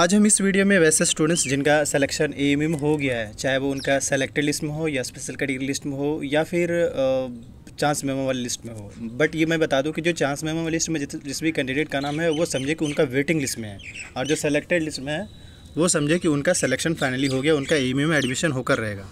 आज हम इस वीडियो में वैसे स्टूडेंट्स जिनका सिलेक्शन ए में हो गया है चाहे वो उनका सेलेक्टेड लिस्ट में हो या स्पेशल कैटेगरी लिस्ट में हो या फिर चांस मेमो वाली लिस्ट में हो बट ये मैं बता दूं कि जो चांस मेमो वाली लिस्ट में जिस जिस भी कैंडिडेट का नाम है वो समझे कि उनका वेटिंग लिस्ट में है और जो सेलेक्टेड लिस्ट में है वो समझे कि उनका सलेक्शन फाइनली हो गया उनका ए में एडमिशन होकर रहेगा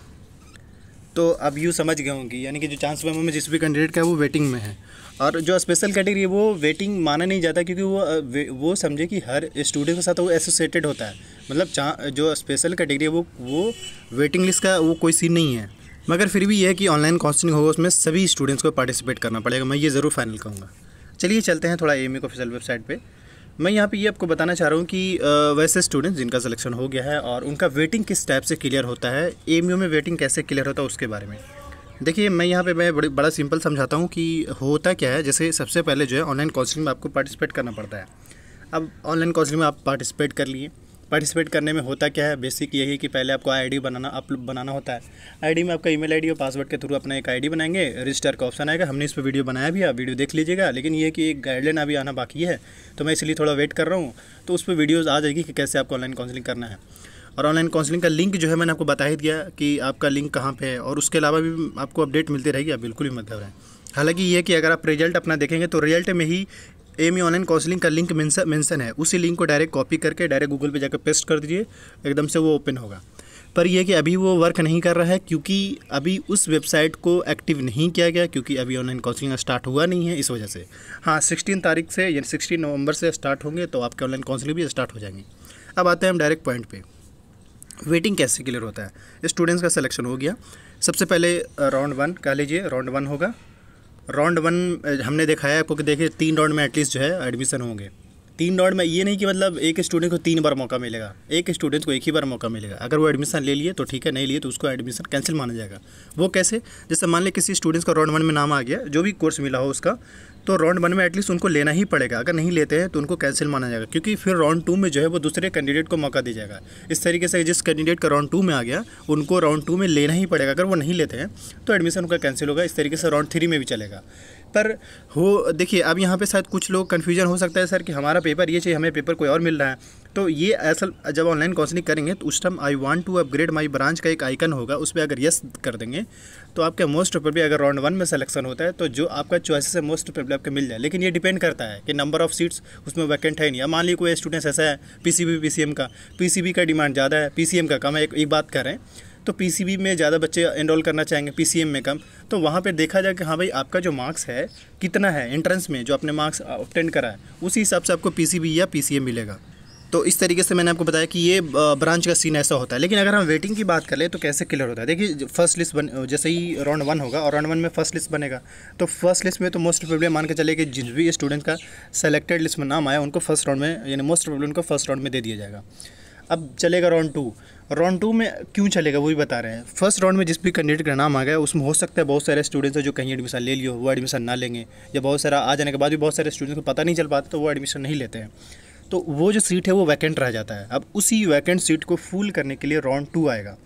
तो अब यूँ समझ गए होंगी यानी कि जो चांस मेमो में जिस भी कैंडिडेट का है वो वेटिंग में है और जो स्पेशल कैटेगरी है वो वेटिंग माना नहीं जाता क्योंकि वो वो समझे कि हर स्टूडेंट के साथ वो एसोसिएटेड होता है मतलब जो स्पेशल कैटेगरी है वो वो वेटिंग लिस्ट का वो कोई सीन नहीं है मगर फिर भी ये है कि ऑनलाइन काउंसलिंग होगा उसमें सभी स्टूडेंट्स को पार्टिसिपेट करना पड़ेगा मैं ये ज़रूर फाइनल कहूँगा चलिए चलते हैं थोड़ा एम ऑफिशियल वेबसाइट पर मैं यहाँ पे ये आपको बताना चाह रहा हूँ कि वैसे स्टूडेंट्स जिनका सिलेक्शन हो गया है और उनका वेटिंग किस टाइप से क्लियर होता है एम में वेटिंग कैसे क्लियर होता है उसके बारे में देखिए मैं यहाँ पे मैं बड़ी बड़ा सिंपल समझाता हूँ कि होता क्या है जैसे सबसे पहले जो है ऑनलाइन काउंसलिंग में आपको पार्टिसिपेट करना पड़ता है अब ऑनलाइन काउंसलिंग में आप पार्टिसिपेट कर लिए पार्टिसिपेट करने में होता क्या है बेसिक यही कि पहले आपको आईडी बनाना अप बनाना होता है आईडी में आपका ईमेल आईडी और पासवर्ड के थ्रू अपना एक आईडी बनाएंगे रजिस्टर का ऑप्शन आएगा हमने इस पर वीडियो बनाया भी आप वीडियो देख लीजिएगा लेकिन ये कि एक गाइडलाइन अभी आना बाकी है तो मैं इसलिए थोड़ा वेट कर रहा हूँ तो उस पर वीडियोज़ आ जाएगी कि कैसे आपको ऑनलाइन काउंसलिंग करना है और ऑनलाइन काउंसलिंग का लिंक जो है मैंने आपको बता ही दिया कि आपका लिंक कहाँ पर है और उसके अलावा भी आपको अपडेट मिलती रहेगी आप बिल्कुल भी मतलब रहें हालांकि ये कि अगर आप रिजल्ट अपना देखेंगे तो रिजल्ट में ही ए मी ऑनलाइन काउंसलिंग का लिंक मेंशन है उसी लिंक को डायरेक्ट कॉपी करके डायरेक्ट गूगल पे जाकर पेस्ट कर दीजिए एकदम से वो ओपन होगा पर यह कि अभी वो वर्क नहीं कर रहा है क्योंकि अभी उस वेबसाइट को एक्टिव नहीं किया गया क्योंकि अभी ऑनलाइन काउंसलिंग स्टार्ट हुआ नहीं है इस वजह से हाँ सिक्सटीन तारीख से यानी सिक्सटीन नवंबर से स्टार्ट होंगे तो आपके ऑनलाइन काउंसलिंग भी स्टार्ट हो जाएंगे अब आते हैं हम डायरेक्ट पॉइंट पर वेटिंग कैसे क्लियर होता है स्टूडेंट्स का सिलेक्शन हो गया सबसे पहले राउंड uh, वन कह लीजिए राउंड वन होगा राउंड वन हमने देखा है आपको कि देखिए तीन राउंड में एटलीस्ट जो है एडमिशन होंगे तीन राउंड में ये नहीं कि मतलब एक स्टूडेंट को तीन बार मौका मिलेगा एक स्टूडेंट को एक ही बार मौका मिलेगा अगर वो एडमिशन ले लिए तो ठीक है नहीं लिए तो उसको एडमिशन कैंसिल माना जाएगा वो कैसे जैसे मान लें किसी स्टूडेंट्स का राउंड वन में नाम आ गया जो भी कोर्स मिला हो उसका तो राउंड वन में एटलीस्ट उनको लेना ही पड़ेगा अगर नहीं लेते हैं तो उनको कैंसिल माना जाएगा क्योंकि फिर राउंड टू में जो है वो दूसरे कैंडिडेट को मौका दिया जाएगा इस तरीके से जिस कैंडिडेट का राउंड टू में आ गया उनको राउंड टू में लेना ही पड़ेगा अगर वो नहीं लेते हैं तो एडमिशन उनका कैंसिल होगा इस तरीके से राउंड थ्री में भी चलेगा पर हो देखिए अब यहाँ पे शायद कुछ लोग कन्फ्यूजन हो सकता है सर कि हमारा पेपर ये चाहिए हमें पेपर कोई और मिल रहा है तो ये असल जब ऑनलाइन काउंसलिंग करेंगे तो उस time I want to upgrade my branch का एक आइकन होगा उस पर अगर यस कर देंगे तो आपके मोस्ट प्रोबेबली अगर राउंड वन में सिलेक्शन होता है तो जो आपका चॉइसेस है मोस्ट प्रोबेबली आपके मिल जाए लेकिन ये डिपेंड करता है कि नंबर ऑफ सीट्स उसमें वैकेंट है नहीं मान ली कोई स्टूडेंट्स ऐसा है पी सी का पी का डिमांड ज़्यादा है पी का कम है एक, एक बात करें तो पी में ज़्यादा बच्चे एनरोल करना चाहेंगे पी में कम तो वहाँ पर देखा जाए कि हाँ भाई आपका जो मार्क्स है कितना है एंट्रेंस में जो आपने मार्क्स ऑप्टेंड करा है उसी हिसाब से आपको पी या पी मिलेगा तो इस तरीके से मैंने आपको बताया कि ये ब्रांच का सीन ऐसा होता है लेकिन अगर हम वेटिंग की बात करें तो कैसे क्लियर होता है देखिए फर्स्ट लिस्ट बन जैसे ही राउंड वन होगा और राउंड वन में फर्स्ट लिस्ट बनेगा तो फर्स्ट लिस्ट में तो मोस्ट प्रॉब्लम मान के चले कि जिस भी स्टूडेंट का सेलेक्टेड लिस्ट में नाम आया उनको फर्स्ट राउंड में यानी मोस्ट प्रॉब्लम उनको फर्स्ट राउंड में दे दिया जाएगा अब चलेगा राउंड टू राउंड टू में क्यों चलेगा वही बता रहे हैं फर्स्ट राउंड में जिस भी कैंडिडेट का नाम आ गया उसमें हो सकता है बहुत सारे स्टूडेंट्स हैं जो कहीं एडमिशन ले लियो वो एडमिशन ना लेंगे या बहुत सारा आ जाने के बाद भी बहुत सारे स्टूडेंट्स को पता नहीं चल पाता तो वो एडमिशन नहीं लेते हैं तो वो जो सीट है वो वैकेंट रह जाता है अब उसी वैकेंट सीट को फुल करने के लिए राउंड टू आएगा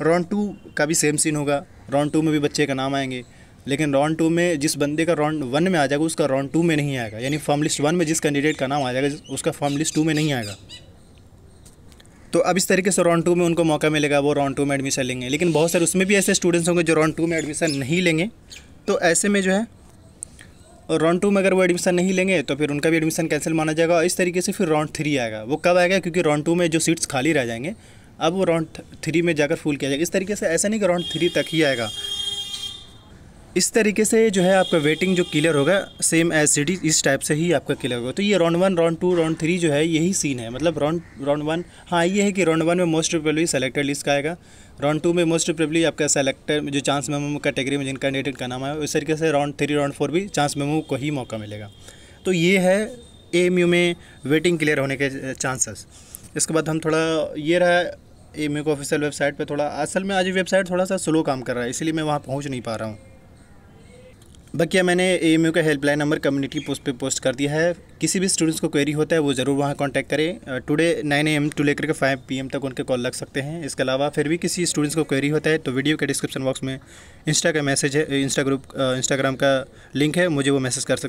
राउंड टू का भी सेम सीन होगा राउंड टू में भी बच्चे का नाम आएंगे लेकिन राउंड टू में जिस बंदे का राउंड वन में आ जाएगा उसका राउंड टू में नहीं आएगा यानी फॉर्म लिस्ट वन में जिस कैंडिडेट का नाम आ जाएगा उसका फॉर्म लिस्ट टू में नहीं आएगा तो अब इस तरीके से राउंड टू में उनको मौका मिलेगा वो राउंड टू में एडमिशन लेंगे लेकिन बहुत सारे उसमें भी ऐसे स्टूडेंट्स होंगे जो राउंड टू में एडमिशन नहीं लेंगे तो ऐसे में जो है और राउंड टू में अगर वो एडमिशन नहीं लेंगे तो फिर उनका भी एडमिशन कैंसिल माना जाएगा और इस तरीके से फिर राउंड थ्री आएगा वो कब आएगा क्योंकि राउंड टू में जो सीट्स खाली रह जाएंगे अब वो राउंड थ्री में जाकर फुल किया जाएगा इस तरीके से ऐसा नहीं कि राउंड थ्री तक ही आएगा इस तरीके से जो है आपका वेटिंग जो क्लियर होगा सेम एज सिटी इस टाइप से ही आपका क्लियर होगा तो ये round one round two round three जो है यही सीन है मतलब राउंड राउंड वन हाँ ये है कि राउंड वन में मोस्ट प्रोबेबली सेलेक्टर लिस्ट का आएगा राउंड टू में मोस्ट प्रोबेबली आपका सेलेक्टर जो चांस मेमो कैटेगरी में जिन कैंडिडेट का नाम आया उस तरीके से राउंड थ्री राउंड फोर भी चांस मेमो को ही मौका मिलेगा तो ये है ए में वेटिंग क्लियर होने के चांसेस इसके बाद हम थोड़ा ये रहा एम यू को ऑफिशियल वेबसाइट पे थोड़ा असल में आज वेबसाइट थोड़ा सा स्लो काम कर रहा है इसीलिए मैं वहाँ पहुँच नहीं पा रहा हूँ बाकी मैंने ए का हेल्पलाइन नंबर कम्युनिटी पोस्ट पे पोस्ट कर दिया है किसी भी स्टूडेंट्स को क्वेरी होता है वो ज़रूर वहाँ कांटेक्ट करें टुडे नाइन एम टू लेकर के फाइव पी तक उनके कॉल लग सकते हैं इसके अलावा फिर भी किसी स्टूडेंट्स को क्वेरी होता है तो वीडियो के डिस्क्रिप्शन बॉक्स में इंस्टा का मैसेज है इंस्टा ग्रुप इंस्टाग्राम का लिंक है मुझे वो मैसेज कर सकते